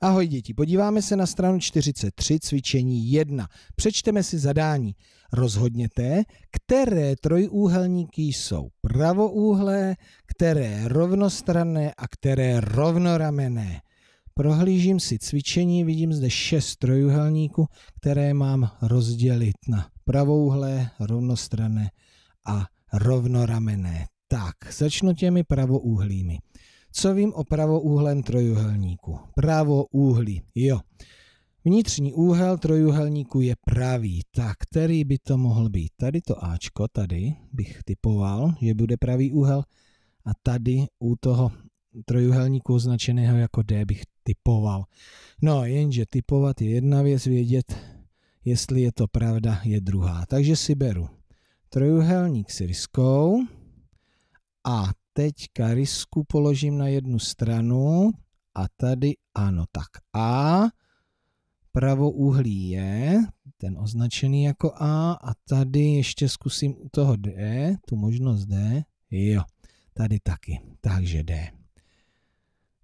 Ahoj děti, podíváme se na stranu 43 cvičení 1. Přečteme si zadání. Rozhodněte, které trojúhelníky jsou pravoúhlé, které rovnostranné a které rovnoramenné. Prohlížím si cvičení, vidím zde šest trojúhelníků, které mám rozdělit na pravouhlé, rovnostranné a rovnoramenné. Tak, začnu těmi pravoúhlými kopcovým opravoúhlém trojuhelníku. Pravoúhlý, jo. Vnitřní úhel trojuhelníku je pravý. Tak, který by to mohl být? Tady to Ačko, tady bych typoval, že bude pravý úhel. A tady u toho trojuhelníku označeného jako D bych typoval. No, jenže typovat je jedna věc, vědět, jestli je to pravda, je druhá. Takže si beru trojuhelník s ryskou a teď karisku položím na jednu stranu a tady ano, tak A, pravouhlý je, ten označený jako A a tady ještě zkusím u toho D, tu možnost D, jo, tady taky, takže D.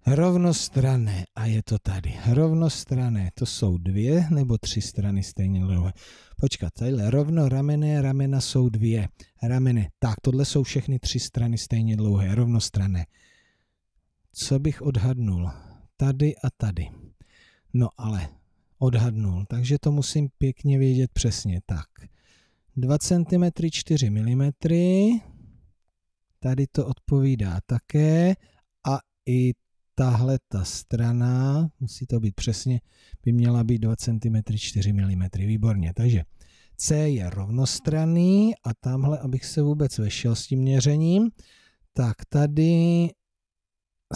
Rovnostrané, a je to tady. Rovnostrané, to jsou dvě nebo tři strany stejně dlouhé. Počkat, tadyhle rovnoramené ramena jsou dvě. Ramene, tak tohle jsou všechny tři strany stejně dlouhé, rovnostrané. Co bych odhadnul? Tady a tady. No ale odhadnul, takže to musím pěkně vědět přesně. Tak, 2 cm, 4 mm. Tady to odpovídá také a i tahle ta strana, musí to být přesně, by měla být 2 cm 4 mm, výborně. Takže C je rovnostranný a tamhle, abych se vůbec vešel s tím měřením, tak tady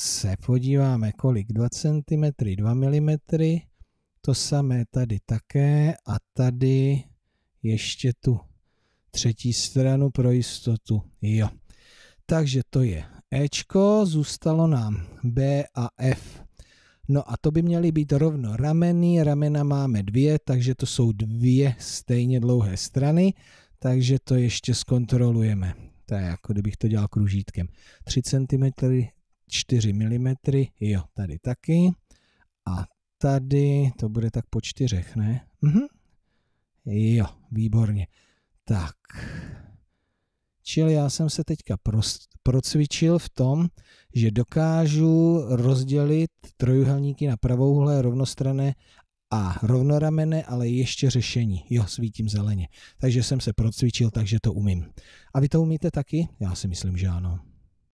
se podíváme, kolik 2 cm, 2 mm, to samé tady také a tady ještě tu třetí stranu pro jistotu, jo. Takže to je Ečko, zůstalo nám B a F. No a to by měly být rovno rameny, ramena máme dvě, takže to jsou dvě stejně dlouhé strany, takže to ještě zkontrolujeme. To je jako kdybych to dělal kružítkem. 3 cm, 4 mm, jo, tady taky. A tady to bude tak po čtyřech, ne? Mhm. Jo, výborně. Tak, Čili já jsem se teďka procvičil v tom, že dokážu rozdělit trojuhelníky na pravouhlé, rovnostrané a rovnoramené, ale ještě řešení. Jo, svítím zeleně. Takže jsem se procvičil, takže to umím. A vy to umíte taky? Já si myslím, že ano.